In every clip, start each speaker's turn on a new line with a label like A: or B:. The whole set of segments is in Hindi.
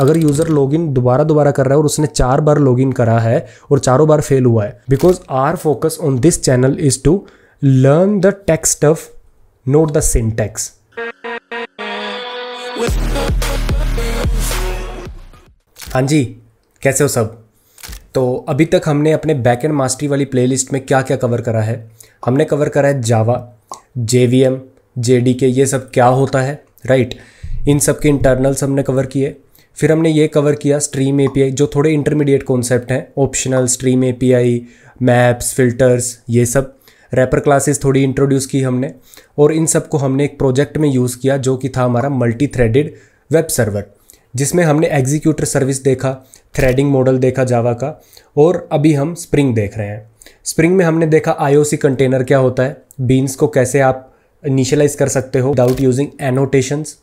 A: अगर यूज़र लॉगिन दोबारा दोबारा कर रहा है और उसने चार बार लॉगिन करा है और चारों बार फेल हुआ है because our focus on this channel is to learn the text of not the syntax हाँ जी कैसे हो सब तो अभी तक हमने अपने बैक एंड मास्टरी वाली प्लेलिस्ट में क्या क्या कवर करा है हमने कवर करा है Java J V M J D K ये सब क्या होता है राइट इन सब के इंटरनल्स हमने कवर किए फिर हमने ये कवर किया स्ट्रीम ए जो थोड़े इंटरमीडिएट कॉन्सेप्ट हैं optional stream API maps filters ये सब रैपर क्लासेस थोड़ी इंट्रोड्यूस की हमने और इन सब को हमने एक प्रोजेक्ट में यूज़ किया जो कि था हमारा मल्टी थ्रेडेड वेब सर्वर जिसमें हमने एग्जीक्यूटर सर्विस देखा थ्रेडिंग मॉडल देखा जावा का और अभी हम स्प्रिंग देख रहे हैं स्प्रिंग में हमने देखा आईओसी कंटेनर क्या होता है बीन्स को कैसे आप इनिशलाइज कर सकते हो विदाउट यूजिंग एनोटेशंस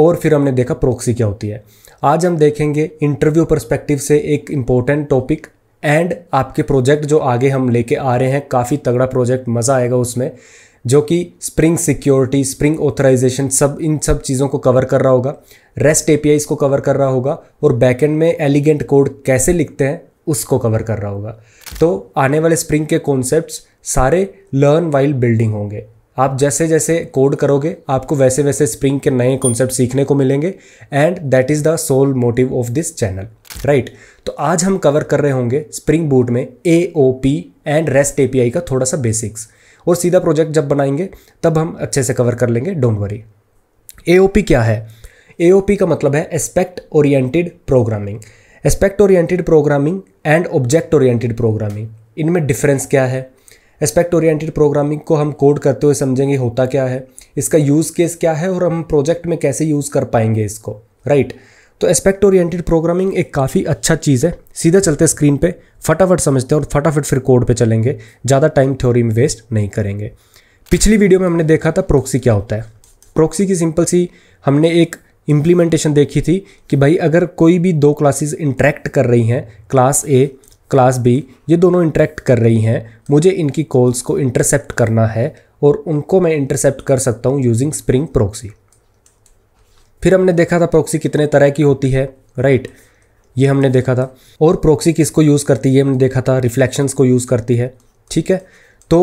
A: और फिर हमने देखा प्रोक्सी क्या होती है आज हम देखेंगे इंटरव्यू परस्पेक्टिव से एक इम्पोर्टेंट टॉपिक एंड आपके प्रोजेक्ट जो आगे हम लेके आ रहे हैं काफ़ी तगड़ा प्रोजेक्ट मज़ा आएगा उसमें जो कि स्प्रिंग सिक्योरिटी स्प्रिंग ऑथराइजेशन सब इन सब चीज़ों को कवर कर रहा होगा रेस्ट ए को कवर कर रहा होगा और बैकेंड में एलिगेंट कोड कैसे लिखते हैं उसको कवर कर रहा होगा तो आने वाले स्प्रिंग के कॉन्सेप्ट सारे लर्न वाइल्ड बिल्डिंग होंगे आप जैसे जैसे कोड करोगे आपको वैसे वैसे स्प्रिंग के नए कॉन्सेप्ट सीखने को मिलेंगे and that is the sole motive of this channel right तो आज हम कवर कर रहे होंगे स्प्रिंग बूट में A O P and rest A P I का थोड़ा सा बेसिक्स और सीधा प्रोजेक्ट जब बनाएंगे तब हम अच्छे से कवर कर लेंगे don't worry A O P क्या है ए ओ पी का मतलब है aspect oriented programming aspect oriented programming and object oriented programming इनमें डिफरेंस क्या है एस्पेक्ट ओरिएंटेड प्रोग्रामिंग को हम कोड करते हुए समझेंगे होता क्या है इसका यूज़ केस क्या है और हम प्रोजेक्ट में कैसे यूज़ कर पाएंगे इसको राइट right? तो एस्पेक्ट ओरिएंटेड प्रोग्रामिंग एक काफ़ी अच्छा चीज़ है सीधा चलते स्क्रीन पे फटाफट समझते हैं और फटाफट फिर कोड पे चलेंगे ज़्यादा टाइम थ्योरी में वेस्ट नहीं करेंगे पिछली वीडियो में हमने देखा था प्रोक्सी क्या होता है प्रोक्सी की सिंपल सी हमने एक इम्प्लीमेंटेशन देखी थी कि भाई अगर कोई भी दो क्लासेस इंट्रैक्ट कर रही हैं क्लास ए क्लास बी ये दोनों इंटरेक्ट कर रही हैं मुझे इनकी कॉल्स को इंटरसेप्ट करना है और उनको मैं इंटरसेप्ट कर सकता हूँ यूजिंग स्प्रिंग प्रोक्सी फिर हमने देखा था प्रोक्सी कितने तरह की होती है राइट ये हमने देखा था और प्रोक्सी किसको यूज़ करती है हमने देखा था रिफ्लेक्शंस को यूज़ करती है ठीक है तो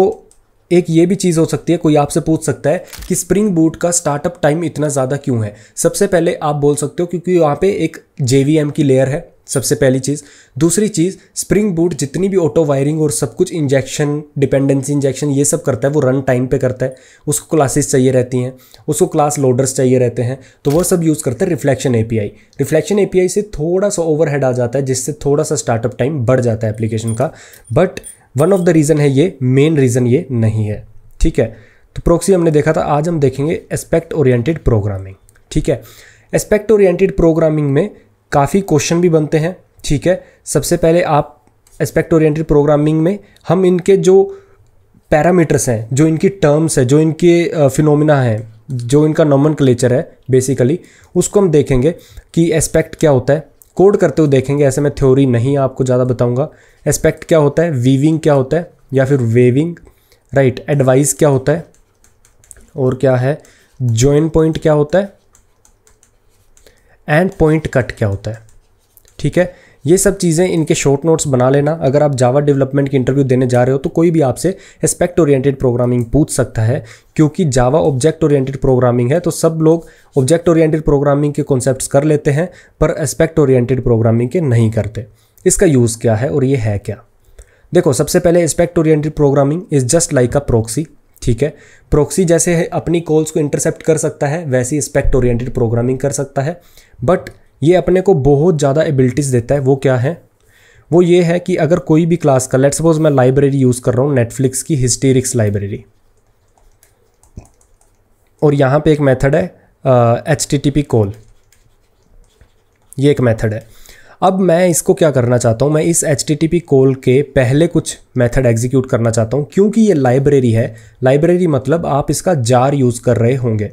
A: एक ये भी चीज़ हो सकती है कोई आपसे पूछ सकता है कि स्प्रिंग बूट का स्टार्टअप टाइम इतना ज़्यादा क्यों है सबसे पहले आप बोल सकते हो क्योंकि वहाँ पे एक जे की लेयर है सबसे पहली चीज़ दूसरी चीज़ स्प्रिंग बूट जितनी भी ऑटो वायरिंग और सब कुछ इंजेक्शन डिपेंडेंसी इंजेक्शन ये सब करता है वो रन टाइम पे करता है उसको क्लासेस चाहिए रहती हैं उसको क्लास लोडर्स चाहिए रहते हैं तो वह सब यूज़ करता है रिफ्लेक्शन एपीआई रिफ्लेक्शन एपीआई से थोड़ा सा ओवरहेड आ जाता है जिससे थोड़ा सा स्टार्टअप टाइम बढ़ जाता है एप्लीकेशन का but one of the reason है ये मेन रीज़न ये नहीं है ठीक है तो प्रोक्सी हमने देखा था आज हम देखेंगे एस्पेक्ट ओरिएंटेड प्रोग्रामिंग ठीक है एस्पेक्ट ओरिएंटेड प्रोग्रामिंग में काफ़ी क्वेश्चन भी बनते हैं ठीक है सबसे पहले आप एस्पेक्ट ओरिएंटेड प्रोग्रामिंग में हम इनके जो पैरामीटर्स हैं जो इनकी टर्म्स है जो इनके फिनोमिना है जो इनका नॉमन है बेसिकली उसको हम देखेंगे कि एस्पेक्ट क्या होता है कोड करते हुए देखेंगे ऐसे मैं थ्योरी नहीं आपको ज़्यादा बताऊंगा एस्पेक्ट क्या होता है वीविंग क्या होता है या फिर वेविंग राइट एडवाइस क्या होता है और क्या है जॉइन पॉइंट क्या होता है एंड पॉइंट कट क्या होता है ठीक है ये सब चीज़ें इनके शॉर्ट नोट्स बना लेना अगर आप जावा डेवलपमेंट की इंटरव्यू देने जा रहे हो तो कोई भी आपसे एस्पेक्ट ओरिएंटेड प्रोग्रामिंग पूछ सकता है क्योंकि जावा ऑब्जेक्ट ओरिएंटेड प्रोग्रामिंग है तो सब लोग ऑब्जेक्ट ओरिएंटेड प्रोग्रामिंग के कॉन्सेप्ट कर लेते हैं पर एस्पेक्ट ओरिएंटेड प्रोग्रामिंग के नहीं करते इसका यूज़ क्या है और ये है क्या देखो सबसे पहले aspect oriented programming is just like a proxy ठीक है प्रोक्सी जैसे अपनी कॉल्स को इंटरसेप्ट कर सकता है वैसे ही एस्पेक्ट ओरिएंटेड प्रोग्रामिंग कर सकता है बट ये अपने को बहुत ज़्यादा एबिलिटीज़ देता है वो क्या है वो ये है कि अगर कोई भी क्लास का लेट सपोज मैं लाइब्रेरी यूज़ कर रहा हूँ नेटफ्लिक्स की हिस्टेरिक्स लाइब्रेरी और यहाँ पे एक मेथड है H T T P call ये एक मेथड है अब मैं इसको क्या करना चाहता हूँ मैं इस H T T P call के पहले कुछ मेथड एग्जीक्यूट करना चाहता हूँ क्योंकि ये लाइब्रेरी है लाइब्रेरी मतलब आप इसका जार यूज़ कर रहे होंगे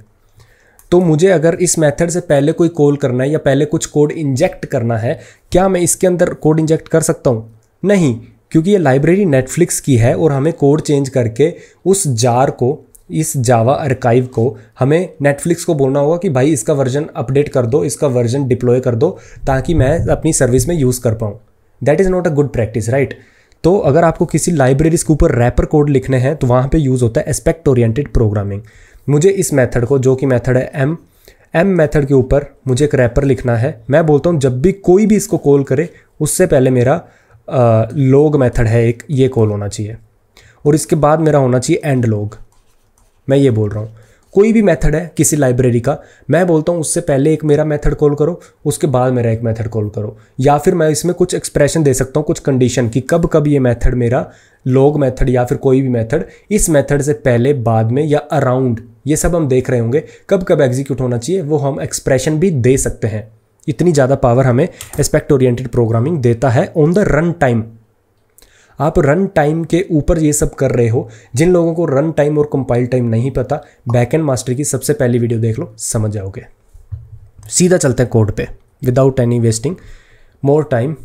A: तो मुझे अगर इस मेथड से पहले कोई कॉल करना है या पहले कुछ कोड इंजेक्ट करना है क्या मैं इसके अंदर कोड इंजेक्ट कर सकता हूँ नहीं क्योंकि ये लाइब्रेरी नेटफ्लिक्स की है और हमें कोड चेंज करके उस जार को इस जावा अर्काइव को हमें नेटफ्लिक्स को बोलना होगा कि भाई इसका वर्जन अपडेट कर दो इसका वर्जन डिप्लॉय कर दो ताकि मैं अपनी सर्विस में यूज़ कर पाऊँ that is not a good practice right तो अगर आपको किसी लाइब्रेरीज के ऊपर रैपर कोड लिखने हैं तो वहाँ पे यूज़ होता है एस्पेक्ट ओरिएंटेड प्रोग्रामिंग मुझे इस मेथड को जो कि मेथड है एम एम मेथड के ऊपर मुझे एक रैपर लिखना है मैं बोलता हूँ जब भी कोई भी इसको कॉल करे उससे पहले मेरा लॉग मेथड है एक ये कॉल होना चाहिए और इसके बाद मेरा होना चाहिए एंड लॉग मैं ये बोल रहा हूँ कोई भी मेथड है किसी लाइब्रेरी का मैं बोलता हूँ उससे पहले एक मेरा मेथड कॉल करो उसके बाद मेरा एक मेथड कॉल करो या फिर मैं इसमें कुछ एक्सप्रेशन दे सकता हूँ कुछ कंडीशन कि कब कब ये मेथड मेरा लॉग मेथड या फिर कोई भी मेथड इस मेथड से पहले बाद में या अराउंड ये सब हम देख रहे होंगे कब कब एग्जीक्यूट होना चाहिए वो हम एक्सप्रेशन भी दे सकते हैं इतनी ज़्यादा पावर हमें एस्पेक्ट ओरिएंटेड प्रोग्रामिंग देता है ऑन द रन टाइम आप रन टाइम के ऊपर ये सब कर रहे हो जिन लोगों को रन टाइम और कंपाइल टाइम नहीं पता बैक एंड मास्टर की सबसे पहली वीडियो देख लो समझ जाओगे सीधा चलते हैं कोड पे without any wasting more time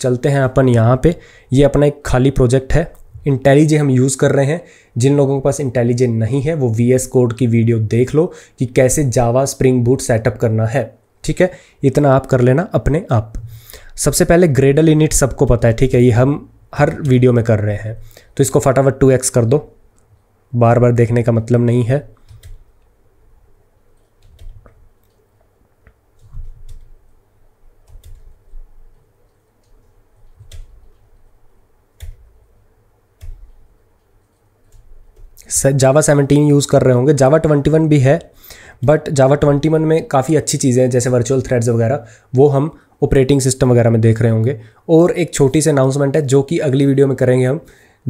A: चलते हैं अपन यहाँ पे ये अपना एक खाली प्रोजेक्ट है इंटेलिजे हम यूज़ कर रहे हैं जिन लोगों के पास इंटेलिजे नहीं है वो वी एस कोड की वीडियो देख लो कि कैसे जावा स्प्रिंग बूट सेटअप करना है ठीक है इतना आप कर लेना अपने आप सबसे पहले ग्रेडल इनिट सबको पता है ठीक है ये हम हर वीडियो में कर रहे हैं तो इसको फटाफट टू एक्स कर दो बार बार देखने का मतलब नहीं है जावा सेवनटीन यूज़ कर रहे होंगे जावा ट्वेंटी वन भी है बट जावा ट्वेंटी वन में काफ़ी अच्छी चीज़ें हैं जैसे वर्चुअल थ्रेड्स वगैरह वो हम ऑपरेटिंग सिस्टम वगैरह में देख रहे होंगे और एक छोटी सी अनाउंसमेंट है जो कि अगली वीडियो में करेंगे हम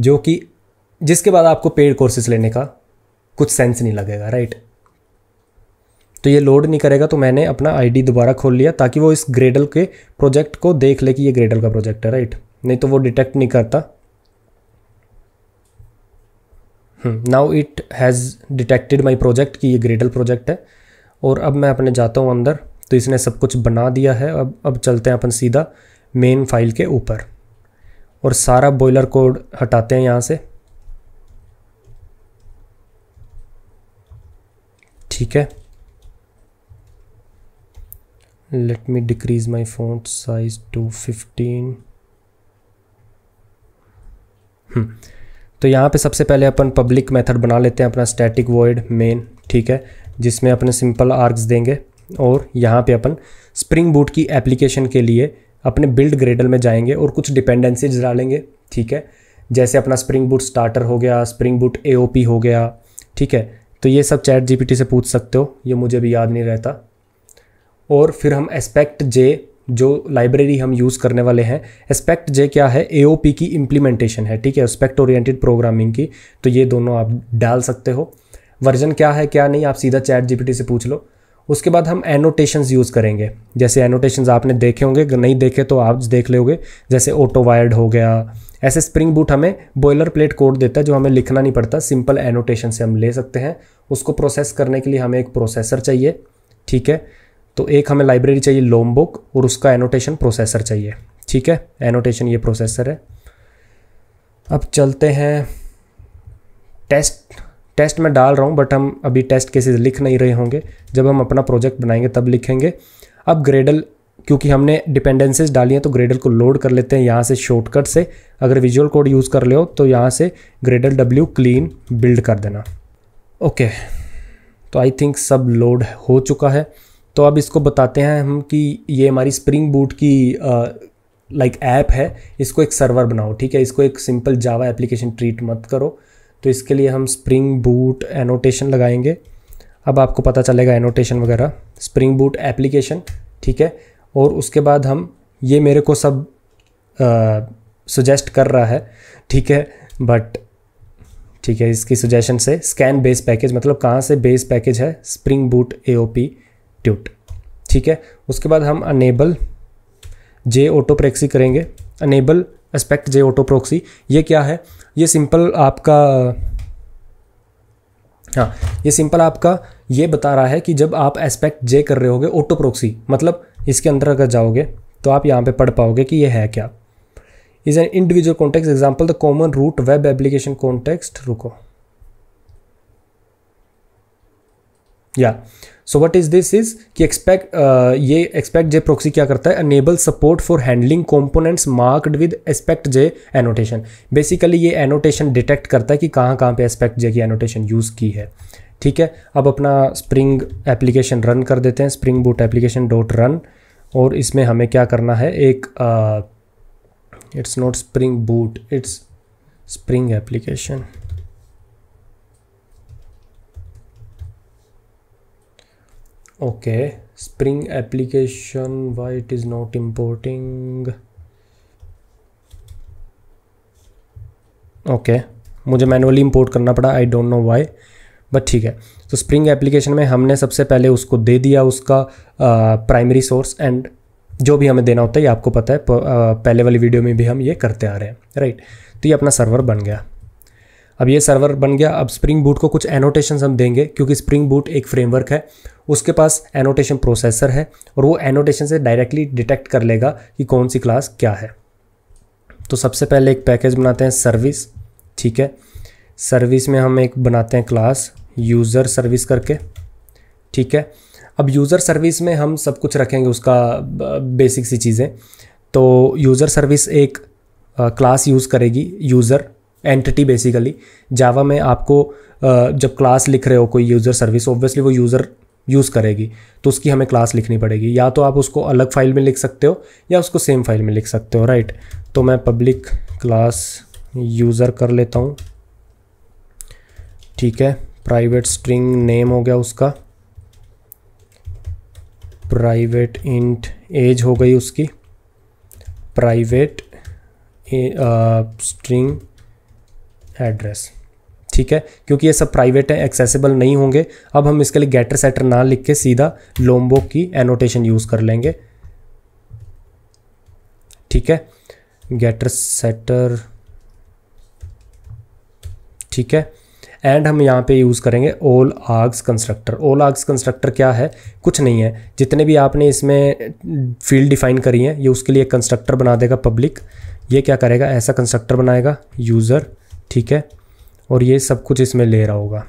A: जो कि जिसके बाद आपको पेड कोर्सेज लेने का कुछ सेंस नहीं लगेगा राइट तो ये लोड नहीं करेगा तो मैंने अपना आईडी दोबारा खोल लिया ताकि वो इस ग्रेडल के प्रोजेक्ट को देख ले कि ये ग्रेडल का प्रोजेक्ट है राइट नहीं तो वो डिटेक्ट नहीं करता now it has detected my project कि ये ग्रेडल प्रोजेक्ट है और अब मैं अपने जाता हूँ अंदर तो इसने सब कुछ बना दिया है अब अब चलते हैं अपन सीधा मेन फाइल के ऊपर और सारा बॉयलर कोड हटाते हैं यहाँ से ठीक है let me decrease my phone size to fifteen तो यहाँ पे सबसे पहले अपन पब्लिक मेथड बना लेते हैं अपना स्टैटिक वॉइड मेन ठीक है जिसमें अपने सिंपल आर्क्स देंगे और यहाँ पे अपन स्प्रिंग बूट की एप्लीकेशन के लिए अपने बिल्ड ग्रेडल में जाएंगे और कुछ डिपेंडेंसीज डालेंगे ठीक है जैसे अपना स्प्रिंग बूट स्टार्टर हो गया स्प्रिंग बूट ए हो गया ठीक है तो ये सब चैट जी से पूछ सकते हो ये मुझे भी याद नहीं रहता और फिर हम एस्पेक्ट जे जो लाइब्रेरी हम यूज़ करने वाले हैं एस्पेक्ट जे क्या है ए की इम्प्लीमेंटेशन है ठीक है एस्पेक्ट ओरिएंटेड प्रोग्रामिंग की तो ये दोनों आप डाल सकते हो वर्जन क्या है क्या नहीं आप सीधा चैट जी से पूछ लो उसके बाद हम एनोटेशन यूज़ करेंगे जैसे एनोटेशन आपने देखे होंगे नहीं देखे तो आप देख लोगे जैसे ऑटो वायर्ड हो गया ऐसे स्प्रिंग बूट हमें बॉयलर प्लेट कोड देता है जो हमें लिखना नहीं पड़ता सिंपल एनोटेशन से हम ले सकते हैं उसको प्रोसेस करने के लिए हमें एक प्रोसेसर चाहिए ठीक है तो एक हमें लाइब्रेरी चाहिए लोम बुक और उसका एनोटेशन प्रोसेसर चाहिए ठीक है एनोटेशन ये प्रोसेसर है अब चलते हैं टेस्ट टेस्ट में डाल रहा हूँ बट हम अभी टेस्ट केसेस लिख नहीं रहे होंगे जब हम अपना प्रोजेक्ट बनाएंगे तब लिखेंगे अब ग्रेडल क्योंकि हमने डिपेंडेंसीज डाली हैं तो ग्रेडल को लोड कर लेते हैं यहाँ से शॉर्टकट से अगर विजुअल कोड यूज़ कर ले हो तो यहाँ से ग्रेडल डब्ल्यू क्लीन बिल्ड कर देना ओके okay. तो आई थिंक सब लोड हो चुका है तो अब इसको बताते हैं हम कि ये हमारी स्प्रिंग बूट की लाइक ऐप है इसको एक सर्वर बनाओ ठीक है इसको एक सिंपल जावा एप्लीकेशन ट्रीट मत करो तो इसके लिए हम स्प्रिंग बूट एनोटेशन लगाएंगे अब आपको पता चलेगा एनोटेशन वगैरह स्प्रिंग बूट एप्लीकेशन ठीक है और उसके बाद हम ये मेरे को सब सजेस्ट कर रहा है ठीक है बट ठीक है इसकी सजेशन से स्कैन बेस पैकेज मतलब कहाँ से बेस पैकेज है spring boot A O P tut ठीक है उसके बाद हम अनेबल जे ऑटो प्रेक्सी करेंगे enable aspect J auto proxy ये क्या है ये सिंपल आपका हाँ ये सिंपल आपका ये बता रहा है कि जब आप एस्पेक्ट जे कर रहे होगे ऑटो प्रोक्सी मतलब इसके अंदर अगर जाओगे तो आप यहाँ पे पढ़ पाओगे कि ये है क्या is an individual context example the common root web application context रुको या so what is this is कि एक्सपेक्ट uh, ये एक्सपेक्ट जे प्रोक्सी क्या करता है enable support for handling components marked with aspect J annotation basically ये एनोटेशन डिटेक्ट करता है कि कहाँ कहाँ पे एस्पेक्ट जे की एनोटेशन यूज़ की है ठीक है अब अपना स्प्रिंग एप्लीकेशन रन कर देते हैं spring boot application dot run और इसमें हमें क्या करना है एक it's not spring boot it's spring application okay spring application why it is not importing okay okay. मुझे मैनुअली इंपोर्ट करना पड़ा I don't know why but ठीक है तो स्प्रिंग एप्लीकेशन में हमने सबसे पहले उसको दे दिया उसका प्राइमरी सोर्स एंड जो भी हमें देना होता है ये आपको पता है प, आ, पहले वाली वीडियो में भी हम ये करते आ रहे हैं राइट तो ये अपना सर्वर बन गया अब ये सर्वर बन गया अब स्प्रिंग बूट को कुछ एनोटेशन हम देंगे क्योंकि स्प्रिंग बूट एक फ्रेमवर्क है उसके पास एनोटेशन प्रोसेसर है और वो एनोटेशन से डायरेक्टली डिटेक्ट कर लेगा कि कौन सी क्लास क्या है तो सबसे पहले एक पैकेज बनाते हैं सर्विस ठीक है सर्विस में हम एक बनाते हैं क्लास यूज़र सर्विस करके ठीक है अब यूज़र सर्विस में हम सब कुछ रखेंगे उसका बेसिक सी चीज़ें तो यूज़र सर्विस एक क्लास यूज़ करेगी यूज़र एंटिटी बेसिकली जावा में आपको जब क्लास लिख रहे हो कोई यूज़र सर्विस ऑब्वियसली वो यूज़र यूज़ करेगी तो उसकी हमें क्लास लिखनी पड़ेगी या तो आप उसको अलग फाइल में लिख सकते हो या उसको सेम फाइल में लिख सकते हो राइट तो मैं पब्लिक क्लास यूज़र कर लेता हूँ ठीक है प्राइवेट स्ट्रिंग नेम हो गया उसका प्राइवेट इंट एज हो गई उसकी प्राइवेट स्ट्रिंग एड्रेस ठीक है क्योंकि ये सब प्राइवेट हैं एक्सेसिबल नहीं होंगे अब हम इसके लिए गेटर सेटर ना लिख के सीधा लोम्बो की एनोटेशन यूज़ कर लेंगे ठीक है गेटर सेटर ठीक है एंड हम यहाँ पे यूज़ करेंगे ओल आग्स कंस्ट्रक्टर ओल आग्स कंस्ट्रक्टर क्या है कुछ नहीं है जितने भी आपने इसमें फील्ड डिफाइन करी है ये उसके लिए एक कंस्ट्रक्टर बना देगा पब्लिक ये क्या करेगा ऐसा कंस्ट्रक्टर बनाएगा यूज़र ठीक है और ये सब कुछ इसमें ले रहा होगा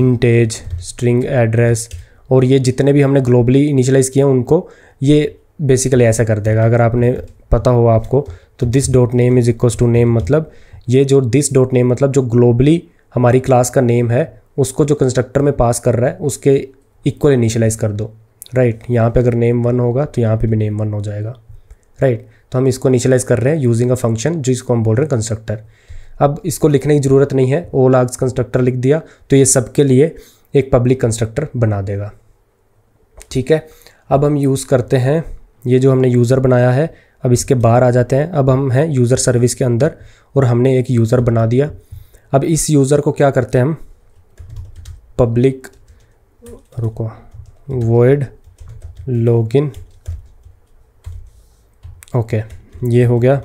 A: इंटेज स्ट्रिंग एड्रेस और ये जितने भी हमने ग्लोबली इनिशलाइज किए उनको ये बेसिकली ऐसा कर देगा अगर आपने पता हो आपको तो this dot name is equal to name मतलब ये जो दिस डॉट नेम मतलब जो ग्लोबली हमारी क्लास का नेम है उसको जो कंस्ट्रक्टर में पास कर रहा है उसके इक्वल इनिशलाइज कर दो राइट right, यहाँ पे अगर नेम वन होगा तो यहाँ पे भी नेम वन हो जाएगा राइट right, तो हम इसको इनिशलाइज कर रहे हैं यूजिंग अ फंक्शन जिसको हम बोल रहे हैं कंस्ट्रक्टर अब इसको लिखने की ज़रूरत नहीं है ओल आर्ग्स कंस्ट्रक्टर लिख दिया तो ये सबके लिए एक पब्लिक कंस्ट्रक्टर बना देगा ठीक है अब हम यूज़ करते हैं ये जो हमने यूज़र बनाया है अब इसके बाहर आ जाते हैं अब हम हैं यूज़र सर्विस के अंदर और हमने एक यूज़र बना दिया अब इस यूज़र को क्या करते हैं हम पब्लिक रुको वोइड लॉगिन ओके ये हो गया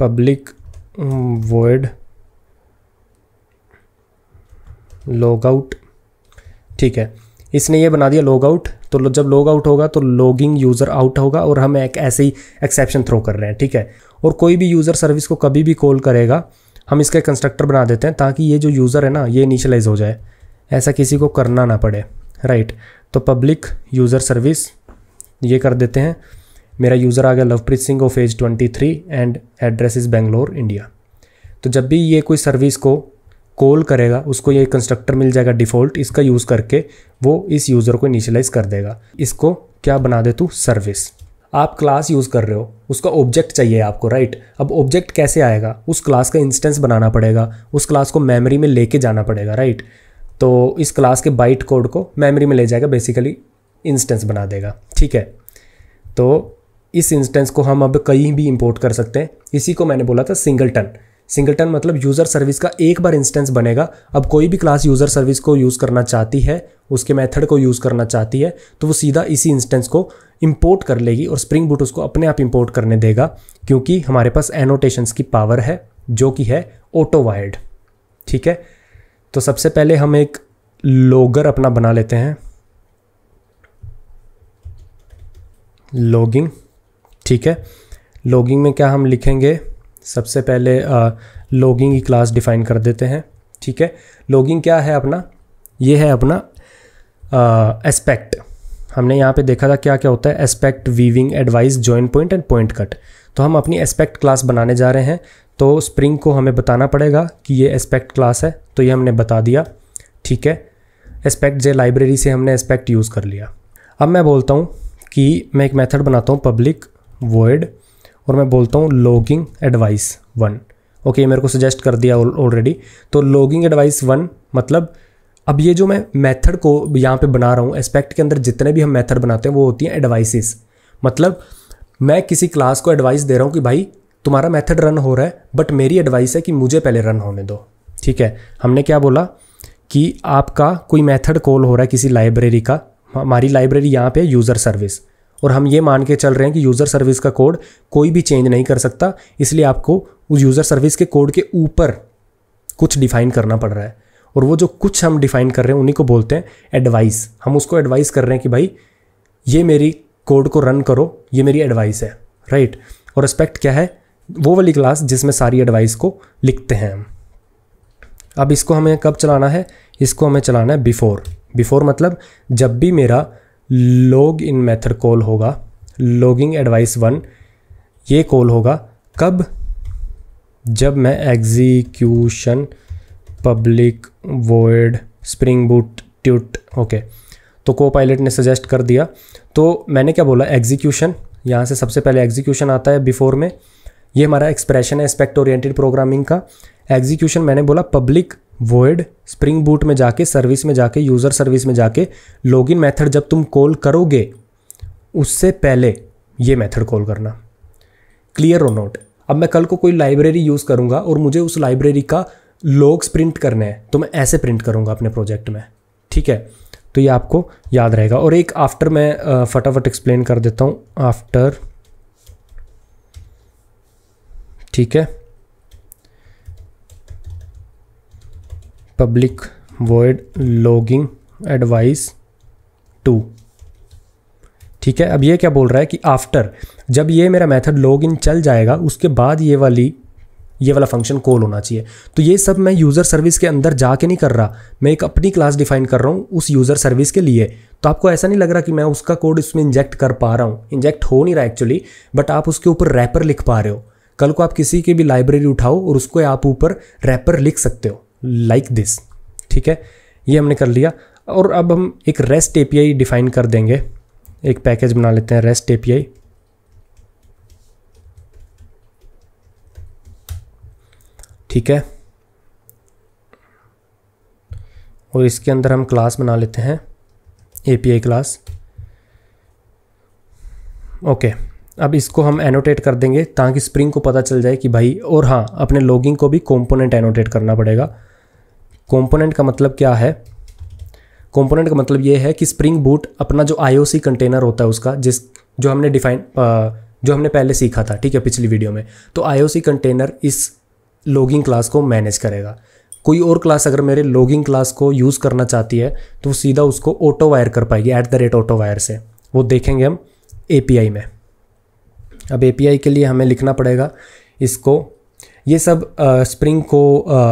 A: पब्लिक वर्ड लॉग आउट ठीक है इसने ये बना दिया लॉग आउट तो जब लॉग आउट होगा तो लॉगिंग यूज़र आउट होगा और हम एक ऐसे ही एक्सेप्शन थ्रो कर रहे हैं ठीक है और कोई भी यूज़र सर्विस को कभी भी कॉल करेगा हम इसका कंस्ट्रक्टर बना देते हैं ताकि ये जो यूज़र है ना ये इनिशलाइज हो जाए ऐसा किसी को करना ना पड़े राइट तो पब्लिक यूज़र सर्विस ये कर देते हैं मेरा यूज़र आ गया Lovepreet Singh of age twenty three and address is Bangalore India तो जब भी ये कोई सर्विस को कॉल करेगा उसको ये कंस्ट्रक्टर मिल जाएगा डिफ़ॉल्ट इसका यूज़ करके वो इस यूज़र को इनिशलाइज कर देगा इसको क्या बना दे तू सर्विस आप क्लास यूज़ कर रहे हो उसका ऑब्जेक्ट चाहिए आपको राइट अब ऑब्जेक्ट कैसे आएगा उस क्लास का इंस्टेंस बनाना पड़ेगा उस क्लास को मेमोरी में लेके जाना पड़ेगा राइट तो इस क्लास के बाइट कोड को मेमोरी में ले जाएगा बेसिकली इंस्टेंस बना देगा ठीक है तो इस इंस्टेंस को हम अब कहीं भी इंपोर्ट कर सकते हैं इसी को मैंने बोला था सिंगलटन सिंगलटन मतलब यूज़र सर्विस का एक बार इंस्टेंस बनेगा अब कोई भी क्लास यूज़र सर्विस को यूज़ करना चाहती है उसके मेथड को यूज़ करना चाहती है तो वो सीधा इसी इंस्टेंस को इंपोर्ट कर लेगी और स्प्रिंग बूट उसको अपने आप इंपोर्ट करने देगा क्योंकि हमारे पास एनोटेशंस की पावर है जो कि है ऑटो वायर्ड ठीक है तो सबसे पहले हम एक लोगर अपना बना लेते हैं लॉगिंग ठीक है लॉगिंग में क्या हम लिखेंगे सबसे पहले लॉगिंग की क्लास डिफाइन कर देते हैं ठीक है लॉगिंग क्या है अपना ये है अपना एस्पेक्ट हमने यहाँ पे देखा था क्या क्या होता है aspect weaving advice join point and pointcut तो हम अपनी एस्पेक्ट क्लास बनाने जा रहे हैं तो स्प्रिंग को हमें बताना पड़ेगा कि ये एस्पेक्ट क्लास है तो ये हमने बता दिया ठीक है एस्पेक्ट जे लाइब्रेरी से हमने एस्पेक्ट यूज़ कर लिया अब मैं बोलता हूँ कि मैं एक मेथड बनाता हूँ पब्लिक वर्ड और मैं बोलता हूँ लॉगिंग एडवाइस वन ओके मेरे को सजेस्ट कर दिया ऑलरेडी तो लॉगिंग एडवाइस वन मतलब अब ये जो मैं मेथड को यहाँ पे बना रहा हूँ एस्पेक्ट के अंदर जितने भी हम मेथड बनाते हैं वो होती हैं एडवाइसेस मतलब मैं किसी क्लास को एडवाइस दे रहा हूँ कि भाई तुम्हारा मेथड रन हो रहा है बट मेरी एडवाइस है कि मुझे पहले रन होने दो ठीक है हमने क्या बोला कि आपका कोई मेथड कॉल हो रहा है किसी लाइब्रेरी का हमारी लाइब्रेरी यहाँ पे यूज़र सर्विस और हम ये मान के चल रहे हैं कि यूज़र सर्विस का कोड कोई भी चेंज नहीं कर सकता इसलिए आपको उस यूज़र सर्विस के कोड के ऊपर कुछ डिफाइन करना पड़ रहा है और वो जो कुछ हम डिफाइन कर रहे हैं उन्हीं को बोलते हैं एडवाइस हम उसको एडवाइस कर रहे हैं कि भाई ये मेरी कोड को रन करो ये मेरी एडवाइस है राइट और रिस्पेक्ट क्या है वो वाली क्लास जिसमें सारी एडवाइस को लिखते हैं हम अब इसको हमें कब चलाना है इसको हमें चलाना है बिफोर बिफोर मतलब जब भी मेरा लॉग इन मेथड कॉल होगा लॉगिंग एडवाइस वन ये कॉल होगा कब जब मैं execution public word spring boot tut okay तो को पायलट ने सजेस्ट कर दिया तो मैंने क्या बोला एग्जीक्यूशन यहाँ से सबसे पहले एग्जीक्यूशन आता है बिफोर में ये हमारा एक्सप्रेशन है एस्पेक्ट ओरिएंटेड प्रोग्रामिंग का एग्जीक्यूशन मैंने बोला पब्लिक वोइड स्प्रिंग बूट में जाके सर्विस में जाके यूज़र सर्विस में जाके लॉगिन मेथड जब तुम कॉल करोगे उससे पहले ये मेथड कॉल करना क्लियर और नॉट अब मैं कल को कोई लाइब्रेरी यूज़ करूँगा और मुझे उस लाइब्रेरी का लॉग्स प्रिंट करने हैं तो मैं ऐसे प्रिंट करूँगा अपने प्रोजेक्ट में ठीक है तो ये आपको याद रहेगा और एक आफ्टर मैं फटाफट एक्सप्लेन कर देता हूँ आफ्टर ठीक है public word logging advice two ठीक है अब ये क्या बोल रहा है कि आफ्टर जब ये मेरा मेथड लॉग इन चल जाएगा उसके बाद ये वाली ये वाला फंक्शन कॉल होना चाहिए तो ये सब मैं यूज़र सर्विस के अंदर जाके नहीं कर रहा मैं एक अपनी क्लास डिफाइन कर रहा हूँ उस यूज़र सर्विस के लिए तो आपको ऐसा नहीं लग रहा कि मैं उसका कोड इसमें इंजेक्ट कर पा रहा हूँ इंजेक्ट हो नहीं रहा एक्चुअली बट आप उसके ऊपर रैपर लिख पा रहे हो कल को आप किसी की भी लाइब्रेरी उठाओ और उसको आप ऊपर रैपर लिख सकते हो लाइक दिस ठीक है ये हमने कर लिया और अब हम एक रेस्ट ए डिफाइन कर देंगे एक पैकेज बना लेते हैं रेस्ट ए ठीक है और इसके अंदर हम क्लास बना लेते हैं ए क्लास ओके अब इसको हम एनोटेट कर देंगे ताकि स्प्रिंग को पता चल जाए कि भाई और हाँ अपने लॉगिंग को भी कंपोनेंट एनोटेट करना पड़ेगा कंपोनेंट का मतलब क्या है कंपोनेंट का मतलब ये है कि स्प्रिंग बूट अपना जो आईओसी कंटेनर होता है उसका जिस जो हमने डिफाइन जो हमने पहले सीखा था ठीक है पिछली वीडियो में तो आईओसी कंटेनर इस लॉगिंग क्लास को मैनेज करेगा कोई और क्लास अगर मेरे लॉगिंग क्लास को यूज़ करना चाहती है तो सीधा उसको ऑटो वायर कर पाएगी at the rate autowire से वो देखेंगे हम ए में अब ए के लिए हमें लिखना पड़ेगा इसको ये सब आ, स्प्रिंग को आ,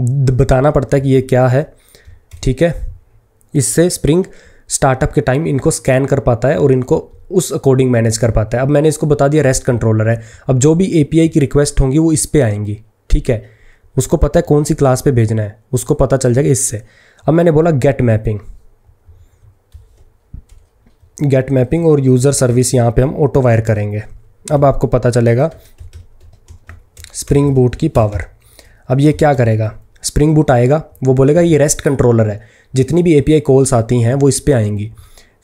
A: बताना पड़ता है कि ये क्या है ठीक है इससे स्प्रिंग स्टार्टअप के टाइम इनको स्कैन कर पाता है और इनको उस अकॉर्डिंग मैनेज कर पाता है अब मैंने इसको बता दिया रेस्ट कंट्रोलर है अब जो भी ए की रिक्वेस्ट होंगी वो इस पर आएंगी ठीक है उसको पता है कौन सी क्लास पे भेजना है उसको पता चल जाएगा इससे अब मैंने बोला गेट मैपिंग गेट मैपिंग और यूज़र सर्विस यहाँ पे हम ऑटो वायर करेंगे अब आपको पता चलेगा स्प्रिंग बूट की पावर अब ये क्या करेगा स्प्रिंग बूट आएगा वो बोलेगा ये रेस्ट कंट्रोलर है जितनी भी ए कॉल्स आती हैं वो इस पर आएंगी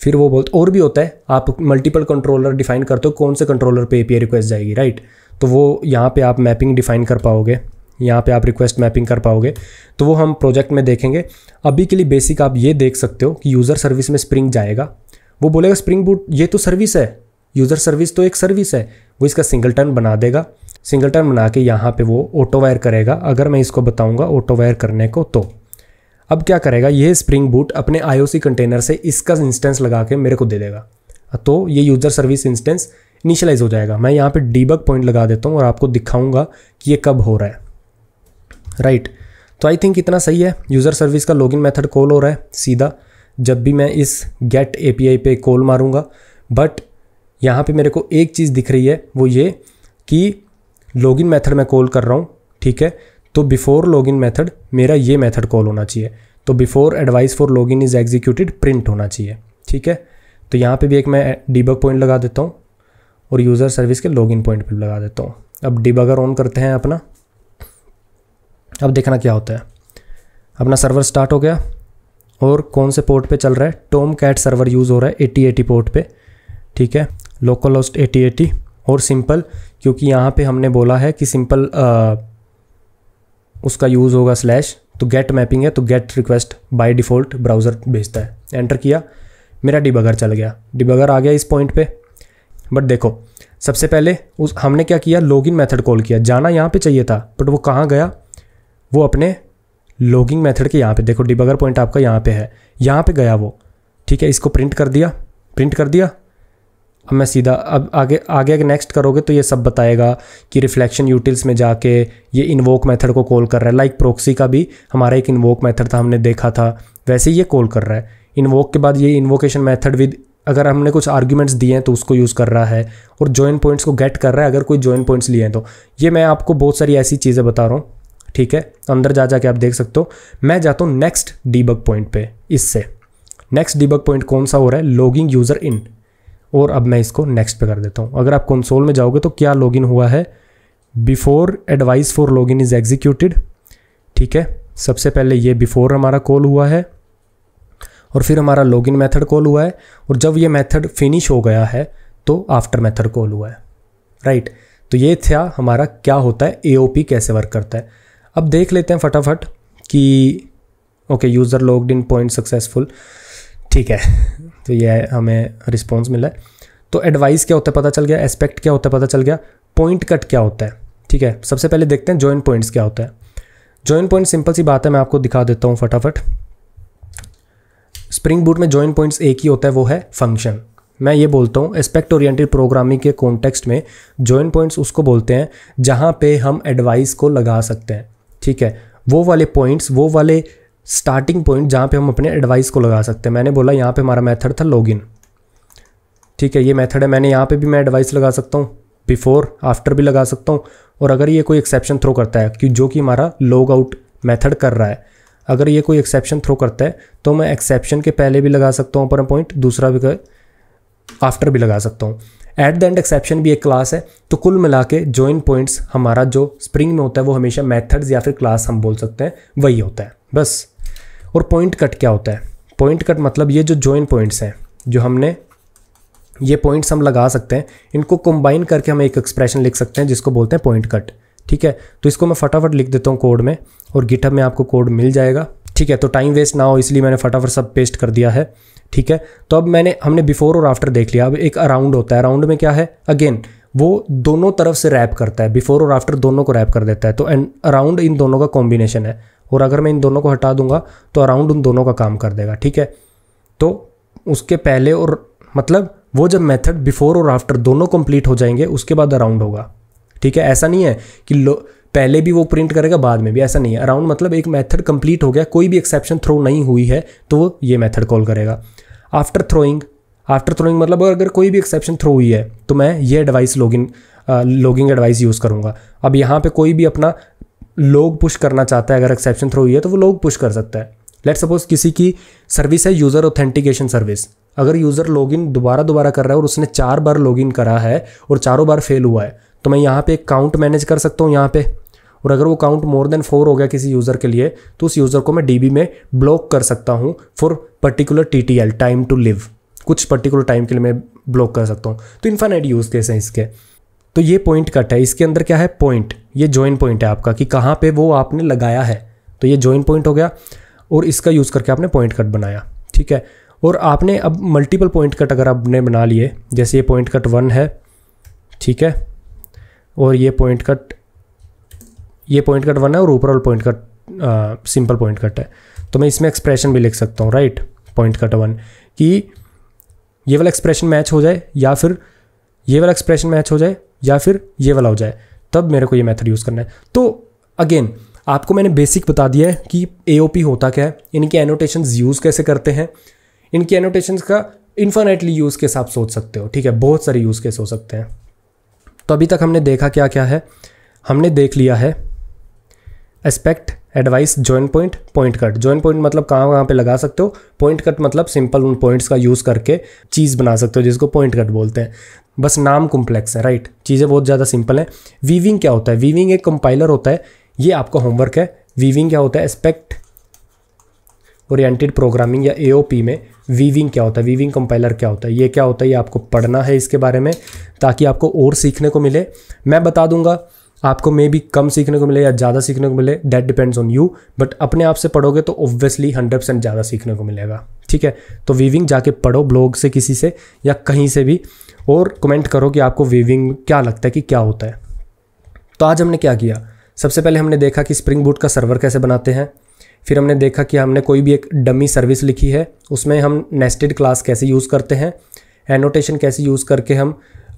A: फिर वो बोलते और भी होता है आप मल्टीपल कंट्रोलर डिफाइन करते हो कौन से कंट्रोलर पे ए रिक्वेस्ट जाएगी राइट तो वो यहाँ पे आप मैपिंग डिफाइन कर पाओगे यहाँ पे आप रिक्वेस्ट मैपिंग कर पाओगे तो वो हम प्रोजेक्ट में देखेंगे अभी के लिए बेसिक आप ये देख सकते हो कि यूज़र सर्विस में स्प्रिंग जाएगा वो बोलेगा स्प्रिंग बूट ये तो सर्विस है यूज़र सर्विस तो एक सर्विस है वो इसका सिंगल टर्न बना देगा सिंगल टर्न बना के यहाँ पे वो ऑटो वायर करेगा अगर मैं इसको बताऊँगा ऑटो वायर करने को तो अब क्या करेगा ये स्प्रिंग बूट अपने आईओसी कंटेनर से इसका इंस्टेंस लगा के मेरे को दे देगा तो ये यूज़र सर्विस इंस्टेंस इनिशलाइज हो जाएगा मैं यहाँ पर डीबक पॉइंट लगा देता हूँ और आपको दिखाऊँगा कि ये कब हो रहा है राइट तो आई थिंक इतना सही है यूज़र सर्विस का लॉगिन मेथड कॉल हो रहा है सीधा जब भी मैं इस गेट आई पे कॉल मारूंगा बट यहाँ पे मेरे को एक चीज़ दिख रही है वो ये कि लॉगिन मेथड मैं कॉल कर रहा हूँ ठीक है तो बिफोर लॉगिन मेथड मेरा ये मेथड कॉल होना चाहिए तो before advice for login is executed print होना चाहिए ठीक है तो यहाँ पे भी एक मैं डिबग पॉइंट लगा देता हूँ और यूज़र सर्विस के लॉगिन पॉइंट पर लगा देता हूँ अब डिबगर ऑन करते हैं अपना अब देखना क्या होता है अपना सर्वर स्टार्ट हो गया और कौन से पोर्ट पर चल रहा है टोम कैट सर्वर यूज़ हो रहा है एटी एटी पोर्ट पर ठीक है लोकल होस्ट एटी एटी और सिंपल क्योंकि यहाँ पे हमने बोला है कि सिंपल उसका यूज़ होगा स्लैश तो गेट मैपिंग है तो get request by default browser भेजता है एंटर किया मेरा डिबगर चल गया डिबगर आ गया इस पॉइंट पे बट देखो सबसे पहले उस हमने क्या किया लॉगिन मेथड कॉल किया जाना यहाँ पे चाहिए था बट वो कहाँ गया वो अपने लॉगिंग मेथड के यहाँ पे देखो डिबगर पॉइंट आपका यहाँ पे है यहाँ पे गया वो ठीक है इसको प्रिंट कर दिया प्रिंट कर दिया अब मैं सीधा अब आगे आगे अगर नेक्स्ट करोगे तो ये सब बताएगा कि रिफ्लेक्शन यूटिल्स में जाके ये इन्वोक मेथड को कॉल कर रहा है लाइक like प्रोक्सी का भी हमारा एक इन्वोक मेथड था हमने देखा था वैसे ये कॉल कर रहा है इन्वोक के बाद ये इन्वोकेशन मेथड विद अगर हमने कुछ आर्ग्यूमेंट्स दिए हैं तो उसको यूज़ कर रहा है और जॉइन पॉइंट्स को गेट कर रहा है अगर कोई जॉइन पॉइंट्स लिए हैं तो ये मैं आपको बहुत सारी ऐसी चीज़ें बता रहा हूँ ठीक है अंदर जा जा के आप देख सकते हो मैं जाता हूँ नेक्स्ट डीबग पॉइंट पे इससे नेक्स्ट डीबग पॉइंट कौन सा हो रहा है लॉगिंग यूज़र इन और अब मैं इसको नेक्स्ट पे कर देता हूँ अगर आप कंसोल में जाओगे तो क्या लॉगिन हुआ है before advice for login is executed ठीक है सबसे पहले ये बिफोर हमारा कॉल हुआ है और फिर हमारा लॉगिन मेथड कॉल हुआ है और जब ये मेथड फिनिश हो गया है तो आफ्टर मेथड कॉल हुआ है राइट तो ये था हमारा क्या होता है ए कैसे वर्क करता है अब देख लेते हैं फटाफट कि okay user login point successful ठीक है तो ये हमें रिस्पॉन्स मिला है तो एडवाइस क्या होता है पता चल गया एस्पेक्ट क्या होता है पता चल गया पॉइंट कट क्या होता है ठीक है सबसे पहले देखते हैं जॉइंट पॉइंट्स क्या होता है जॉइंट पॉइंट सिंपल सी बात है मैं आपको दिखा देता हूँ फटाफट स्प्रिंग बूट में जॉइंट पॉइंट्स एक ही होता है वो है फंक्शन मैं ये बोलता हूँ एस्पेक्ट ओरिएंटेड प्रोग्रामिंग के कॉन्टेक्स्ट में जॉइंट पॉइंट्स उसको बोलते हैं जहाँ पे हम एडवाइस को लगा सकते हैं ठीक है वो वाले पॉइंट्स वो वाले स्टार्टिंग पॉइंट जहाँ पे हम अपने एडवाइस को लगा सकते हैं मैंने बोला यहाँ पे हमारा मेथड था लॉगिन ठीक है ये मेथड है मैंने यहाँ पे भी मैं एडवाइस लगा सकता हूँ बिफोर आफ्टर भी लगा सकता हूँ और अगर ये कोई एक्सेप्शन थ्रो करता है कि जो कि हमारा लॉग आउट मैथड कर रहा है अगर ये कोई एक्सेप्शन थ्रो करता है तो मैं एक्सेप्शन के पहले भी लगा सकता हूँ अपना पॉइंट दूसरा भी आफ्टर भी लगा सकता हूँ एट द एंड एक्सेप्शन भी एक क्लास है तो कुल मिला के ज्वाइन पॉइंट्स हमारा जो स्प्रिंग में होता है वो हमेशा मेथड्स या फिर क्लास हम बोल सकते हैं वही होता है बस और पॉइंट कट क्या होता है पॉइंट कट मतलब ये जो ज्वाइन पॉइंट्स हैं जो हमने ये पॉइंट्स हम लगा सकते हैं इनको कंबाइन करके हम एक एक्सप्रेशन लिख सकते हैं जिसको बोलते हैं पॉइंट कट ठीक है तो इसको मैं फटाफट लिख देता हूँ कोड में और गिटअप में आपको कोड मिल जाएगा ठीक है तो टाइम वेस्ट ना हो इसलिए मैंने फटाफट सब पेस्ट कर दिया है ठीक है तो अब मैंने हमने बिफोर और आफ्टर देख लिया अब एक अराउंड होता है अराउंड में क्या है अगेन वो दोनों तरफ से रैप करता है बिफोर और आफ्टर दोनों को रैप कर देता है तो एंड अराउंड इन दोनों का कॉम्बिनेशन है और अगर मैं इन दोनों को हटा दूंगा तो अराउंड उन दोनों का काम कर देगा ठीक है तो उसके पहले और मतलब वो जब मेथड बिफोर और आफ्टर दोनों कंप्लीट हो जाएंगे उसके बाद अराउंड होगा ठीक है ऐसा नहीं है कि पहले भी वो प्रिंट करेगा बाद में भी ऐसा नहीं है अराउंड मतलब एक मेथड कंप्लीट हो गया कोई भी एक्सेप्शन थ्रो नहीं हुई है तो वो ये मेथड कॉल करेगा आफ्टर थ्रोइंग आफ्टर थ्रोइंग मतलब अगर कोई भी एक्सेप्शन थ्रो हुई है तो मैं ये advice login logging advice use करूँगा अब यहाँ पे कोई भी अपना लोग पुश करना चाहता है अगर एक्सेप्शन थ्रो हुई है तो वो लोग पुश कर सकता है लेट सपोज किसी की सर्विस है यूज़र ऑथेंटिकेशन सर्विस अगर यूज़र लॉगिन दोबारा दोबारा कर रहा है और उसने चार बार लॉगिन करा है और चारों बार फेल हुआ है तो मैं यहाँ पे एक काउंट मैनेज कर सकता हूँ यहाँ पे और अगर वो काउंट मोर देन फोर हो गया किसी यूज़र के लिए तो उस यूज़र को मैं डी में ब्लॉक कर सकता हूँ for particular T time to live कुछ पर्टिकुलर टाइम के लिए मैं ब्लॉक कर सकता हूँ तो इन्फानाइट यूज़ केस हैं इसके तो ये पॉइंट कट है इसके अंदर क्या है पॉइंट ये ज्वाइन पॉइंट है आपका कि कहाँ पे वो आपने लगाया है तो ये ज्वाइन पॉइंट हो गया और इसका यूज़ करके आपने पॉइंट कट बनाया ठीक है और आपने अब मल्टीपल पॉइंट कट अगर आपने बना लिए जैसे ये पॉइंट कट वन है ठीक है और ये पॉइंट कट ये पॉइंट कट वन है और ऊपर वाला pointcut simple pointcut है तो मैं इसमें एक्सप्रेशन भी लिख सकता हूँ राइट पॉइंट कट वन कि ये वाला एक्सप्रेशन मैच हो जाए या फिर ये वाला एक्सप्रेशन मैच हो जाए या फिर ये वाला हो जाए तब मेरे को ये मेथड यूज़ करना है तो अगेन आपको मैंने बेसिक बता दिया है कि ए होता क्या है इनके एनोटेशन यूज़ कैसे करते हैं इनके एनोटेशन का इन्फानेटली यूज़ केस आप सोच सकते हो ठीक है बहुत सारे यूज़ केस हो सकते हैं तो अभी तक हमने देखा क्या क्या है हमने देख लिया है aspect advice joint point pointcut joint point मतलब कहाँ कहाँ पे लगा सकते हो पॉइंट कट मतलब सिंपल उन पॉइंट्स का यूज़ करके चीज़ बना सकते हो जिसको पॉइंट कट बोलते हैं बस नाम कॉम्प्लेक्स है राइट चीज़ें बहुत ज़्यादा सिंपल हैं वीविंग क्या होता है वीविंग एक कंपाइलर होता है ये आपका होमवर्क है वीविंग क्या होता है एस्पेक्ट ओरिएंटेड प्रोग्रामिंग या ए में वीविंग क्या होता है वीविंग कंपाइलर क्या होता है ये क्या होता है ये आपको पढ़ना है इसके बारे में ताकि आपको और सीखने को मिले मैं बता दूंगा आपको मे बी कम सीखने को मिले या ज़्यादा सीखने को मिले that depends on you but अपने आप से पढ़ोगे तो ऑब्वियसली हंड्रेड परसेंट ज़्यादा सीखने को मिलेगा ठीक है तो वीविंग जाके पढ़ो ब्लॉग से किसी से या कहीं से भी और कमेंट करो कि आपको वीविंग क्या लगता है कि क्या होता है तो आज हमने क्या किया सबसे पहले हमने देखा कि स्प्रिंग बूट का सर्वर कैसे बनाते हैं फिर हमने देखा कि हमने कोई भी एक डमी सर्विस लिखी है उसमें हम नेस्टेड क्लास कैसे यूज़ करते हैं एनोटेशन कैसे यूज़ करके हम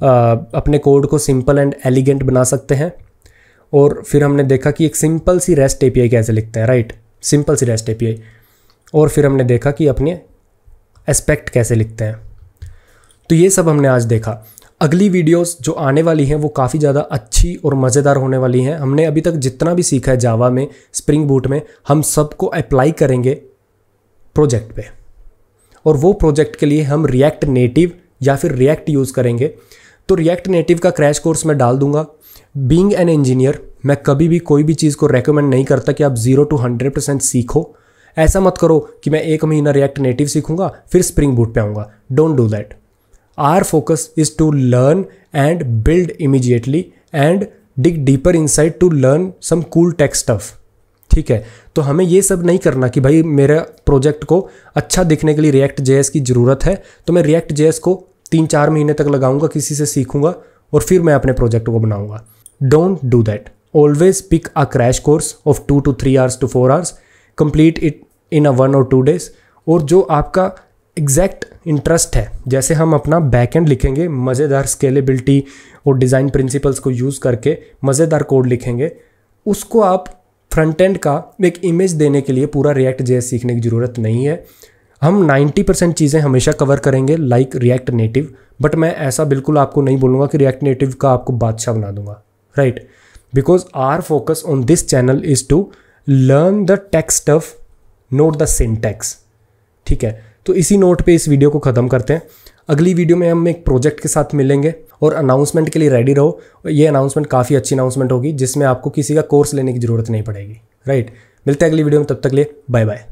A: आ, अपने कोड को सिंपल एंड एलिगेंट बना सकते हैं और फिर हमने देखा कि एक सिंपल सी रेस्ट ए कैसे लिखते हैं राइट सिंपल सी रेस्ट ए और फिर हमने देखा कि अपने एस्पेक्ट कैसे लिखते हैं तो ये सब हमने आज देखा अगली वीडियोस जो आने वाली हैं वो काफ़ी ज़्यादा अच्छी और मज़ेदार होने वाली हैं हमने अभी तक जितना भी सीखा है जावा में स्प्रिंग बूट में हम सबको अप्लाई करेंगे प्रोजेक्ट पे और वो प्रोजेक्ट के लिए हम रिएक्ट नेटिव या फिर रिएक्ट यूज़ करेंगे तो रिएक्ट नेटिव का क्रैश कोर्स मैं डाल दूंगा बींग एन इंजीनियर मैं कभी भी कोई भी चीज़ को रेकमेंड नहीं करता कि आप जीरो टू हंड्रेड परसेंट सीखो ऐसा मत करो कि मैं एक महीना रिएक्ट नेटिव सीखूंगा फिर स्प्रिंग बूट पे आऊँगा don't do that our focus is to learn and build immediately and dig deeper inside to learn some cool tech stuff ठीक है तो हमें ये सब नहीं करना कि भाई मेरे प्रोजेक्ट को अच्छा दिखने के लिए रिएक्ट जे की ज़रूरत है तो मैं रिएक्ट जे को तीन चार महीने तक लगाऊंगा किसी से सीखूंगा और फिर मैं अपने प्रोजेक्ट को बनाऊंगा don't do that always pick a crash course of two to three hours to four hours complete it in a one और टू डेज और जो आपका एग्जैक्ट इंटरेस्ट है जैसे हम अपना बैक एंड लिखेंगे मज़ेदार स्केलेबिलिटी और डिज़ाइन प्रिंसिपल्स को यूज़ करके मज़ेदार कोड लिखेंगे उसको आप फ्रंट एंड का एक इमेज देने के लिए पूरा रिएक्ट जे सीखने की ज़रूरत नहीं है हम 90 परसेंट चीज़ें हमेशा कवर करेंगे लाइक रिएक्ट नेटिव बट मैं ऐसा बिल्कुल आपको नहीं बोलूँगा कि रिएक्ट नेटिव का आपको बादशाह बना दूंगा right because our focus on this channel is to learn the text of not the syntax ठीक है तो इसी नोट पे इस वीडियो को ख़त्म करते हैं अगली वीडियो में हम एक प्रोजेक्ट के साथ मिलेंगे और अनाउंसमेंट के लिए रेडी रहो ये अनाउंसमेंट काफ़ी अच्छी अनाउंसमेंट होगी जिसमें आपको किसी का कोर्स लेने की ज़रूरत नहीं पड़ेगी राइट मिलते हैं अगली वीडियो में तब तक लिए बाय बाय